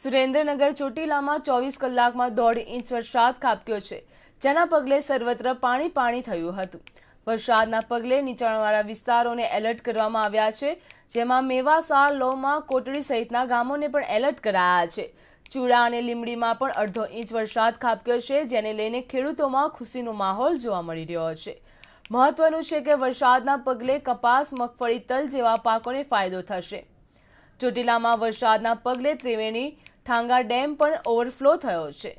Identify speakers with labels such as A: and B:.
A: સુરેન્દ્રનગર ચોટીલામાં ચોવીસ કલાકમાં દોઢ ઇંચ વરસાદ ખાબક્યો છે જેના પગલે સર્વત્ર પાણી પાણી થયું હતું વરસાદના પગલે નીચાણવાળા વિસ્તારોને એલર્ટ કરવામાં આવ્યા છે જેમાં મેવાસા લોમાં કોટડી સહિતના ગામોને પણ એલર્ટ કરાયા છે ચૂડા અને લીમડીમાં પણ અડધો ઇંચ વરસાદ ખાબક્યો છે જેને લઈને ખેડૂતોમાં ખુશીનો માહોલ જોવા મળી રહ્યો છે મહત્વનું છે કે વરસાદના પગલે કપાસ મગફળી તલ જેવા પાકોને ફાયદો થશે ચોટીલામાં વરસાદના પગલે ત્રિવેણી ઠાંગા ડેમ પણ ઓવરફ્લો થયો છે